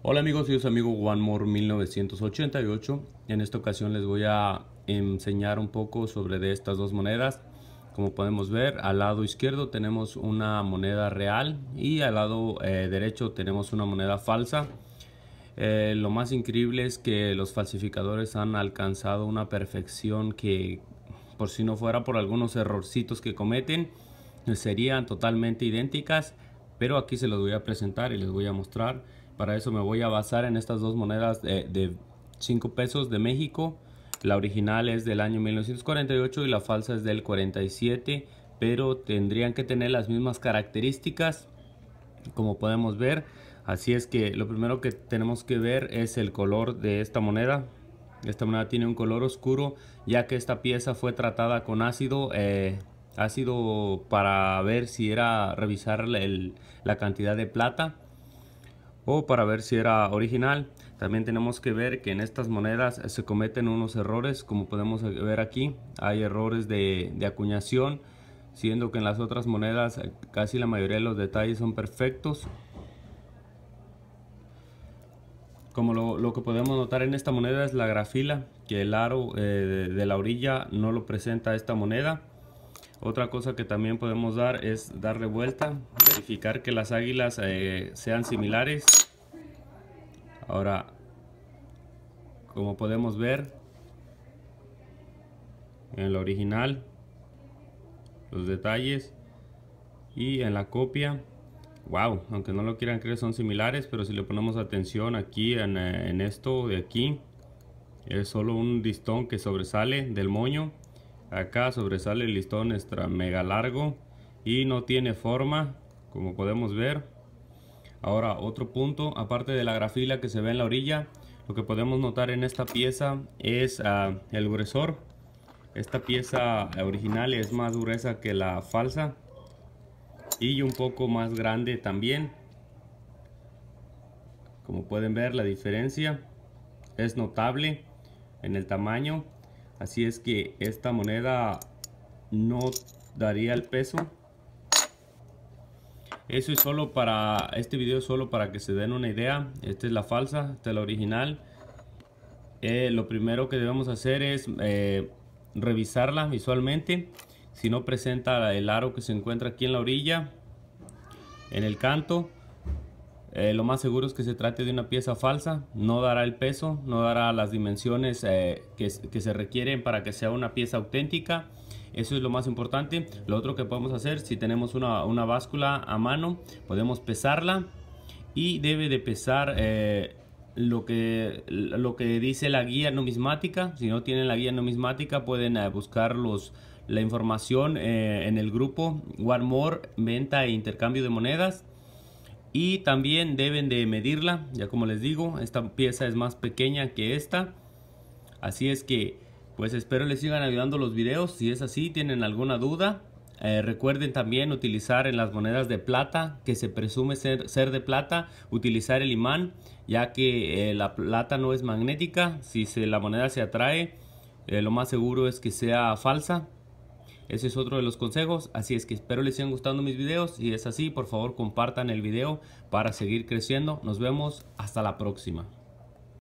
Hola amigos, y amigos one more 1988 En esta ocasión les voy a enseñar un poco sobre de estas dos monedas. Como podemos ver, al lado izquierdo tenemos una moneda real y al lado eh, derecho tenemos una moneda falsa. Eh, lo más increíble es que los falsificadores han alcanzado una perfección que, por si no fuera por algunos errorcitos que cometen, serían totalmente idénticas. Pero aquí se los voy a presentar y les voy a mostrar para eso me voy a basar en estas dos monedas de, 5 pesos de México. La original es del año 1948 y la falsa es del 47, pero tendrían que tener las mismas características, como podemos ver. Así es que lo primero que tenemos que ver es el color de esta moneda. Esta moneda tiene un color oscuro, ya que esta pieza fue tratada con ácido, eh, ácido para ver si era revisar la cantidad de plata o para ver si era original. También tenemos que ver que en estas monedas se cometen unos errores, como podemos ver aquí, hay errores de, acuñación, siendo que en las otras monedas eh, casi la mayoría de los detalles son perfectos. Como lo, que podemos notar en esta moneda es la grafila, que el aro eh, de la orilla no lo presenta esta moneda. Otra cosa que también podemos dar es darle vuelta, verificar que las águilas eh, sean similares. Ahora, como podemos ver, en la original, los detalles y en la copia, wow, aunque no lo quieran creer son similares, pero si le ponemos atención aquí en, eh, en esto de aquí, es solo un listón que sobresale del moño acá sobresale el listón extra mega largo y no tiene forma como podemos ver ahora otro punto aparte de la grafila que se ve en la orilla lo que podemos notar en esta pieza es ah, el gruesor esta pieza original es más gruesa que la falsa y un poco más grande también como pueden ver la diferencia es notable en el tamaño Así es que esta moneda no daría el peso. Eso es solo para este video, solo para que se den una idea. Esta es la falsa, esta es la original. Eh, lo primero que debemos hacer es eh, revisarla visualmente. Si no presenta el aro que se encuentra aquí en la orilla, en el canto eh, lo más seguro es que se trate de una pieza falsa, no dará el peso, no dará las dimensiones eh, que, se requieren para que sea una pieza auténtica. Eso es lo más importante. Lo otro que podemos hacer, si tenemos una, una báscula a mano, podemos pesarla y debe de pesar eh, lo, que, lo que dice la guía numismática. Si no tienen la guía numismática, pueden buscar los, la información en el grupo One More, venta e intercambio de monedas y también deben de medirla ya como les digo esta pieza es más pequeña que esta así es que pues espero les sigan ayudando los videos si es así tienen alguna duda eh, recuerden también utilizar en las monedas de plata que se presume ser, ser de plata utilizar el imán ya que eh, la plata no es magnética si se, la moneda se atrae eh, lo más seguro es que sea falsa ese es otro de los consejos, así es que espero les sigan gustando mis videos. Si es así, por favor compartan el video para seguir creciendo. Nos vemos hasta la próxima.